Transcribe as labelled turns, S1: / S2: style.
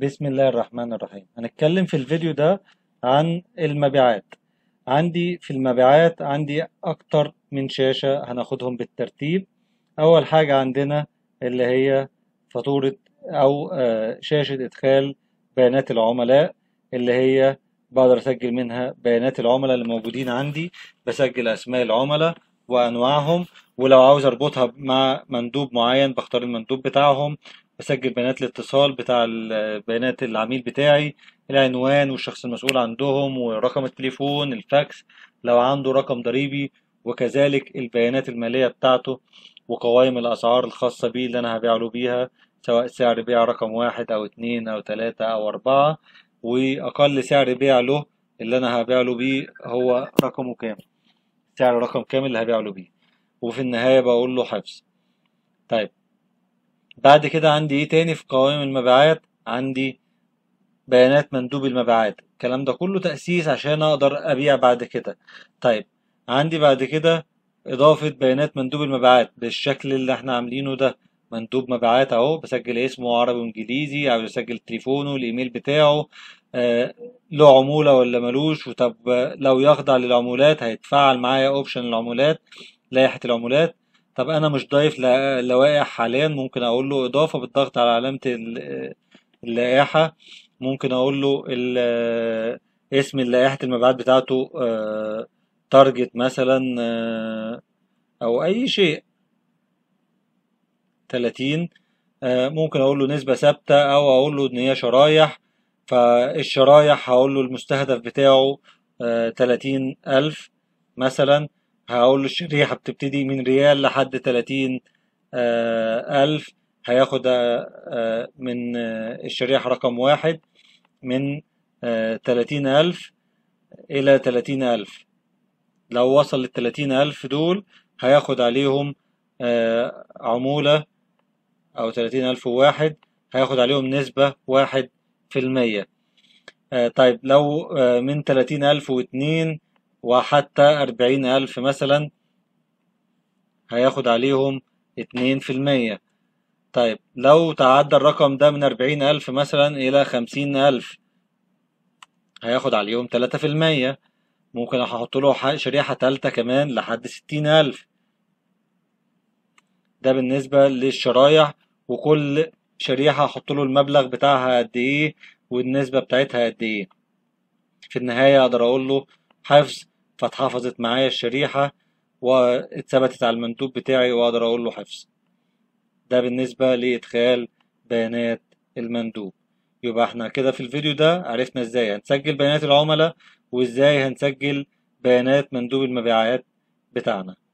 S1: بسم الله الرحمن الرحيم هنتكلم في الفيديو ده عن المبيعات عندي في المبيعات عندي اكتر من شاشة هناخدهم بالترتيب اول حاجة عندنا اللي هي فاتورة او آه، شاشة ادخال بيانات العملاء اللي هي بقدر اسجل منها بيانات العملاء اللي موجودين عندي بسجل اسماء العملاء وانواعهم ولو عاوز اربطها مع مندوب معين بختار المندوب بتاعهم بسجل بيانات الاتصال بتاع بيانات العميل بتاعي العنوان والشخص المسؤول عندهم ورقم التليفون الفاكس لو عنده رقم ضريبي وكذلك البيانات المالية بتاعته وقوائم الأسعار الخاصة بيه اللي أنا هبيع له بيها سواء سعر بيع رقم واحد أو اتنين أو تلاتة أو أربعة وأقل سعر بيع له اللي أنا هبيع له بيه هو رقمه كام سعر رقم كام اللي هبيع له بيه وفي النهاية بقول له حفظ طيب بعد كده عندي ايه تاني في قوائم المبيعات عندي بيانات مندوب المبيعات الكلام ده كله تأسيس عشان اقدر ابيع بعد كده طيب عندي بعد كده اضافة بيانات مندوب المبيعات بالشكل اللي احنا عاملينه ده مندوب مبيعات اهو بسجل اسمه عربي وانجليزي عاوز اسجل تليفونه الايميل بتاعه آه له عمولة ولا ملوش وطب لو يخضع للعمولات هيتفعل معايا اوبشن العمولات لائحة العمولات طب انا مش ضايف لوائح حاليا ممكن اقول له اضافه بالضغط على علامه اللائحه ممكن اقول له اسم لائحه المبيعات بتاعته تارجت آه، مثلا آه، او اي شيء 30 آه، ممكن اقول له نسبه ثابته او اقول له ان هي شرايح فالشرايح هقول له المستهدف بتاعه تلاتين ألف مثلا هقول له الشريحة بتبتدي من ريال لحد تلاتين آه، ألف هياخد آه، آه، من الشريحة رقم واحد من تلاتين ألف إلى تلاتين ألف لو وصل للتلاتين ألف دول هياخد عليهم عمولة أو تلاتين ألف وواحد هياخد عليهم نسبة واحد في المية طيب لو من تلاتين ألف واتنين وحتى أربعين ألف مثلا هياخد عليهم اتنين في المية طيب لو تعدى الرقم ده من أربعين ألف مثلا إلى خمسين ألف هياخد عليهم تلاتة في المية ممكن أحط له شريحة تالتة كمان لحد ستين ألف ده بالنسبة للشرايح وكل شريحة أحط له المبلغ بتاعها قد إيه والنسبة بتاعتها قد إيه في النهاية أقدر أقول له حفظ فاتحفظت معايا الشريحة واتثبتت على المندوب بتاعي وأقدر أقول له حفظ ده بالنسبة لإدخال بيانات المندوب يبقى احنا كده في الفيديو ده عرفنا ازاي هنسجل بيانات العملاء وازاي هنسجل بيانات مندوب المبيعات بتاعنا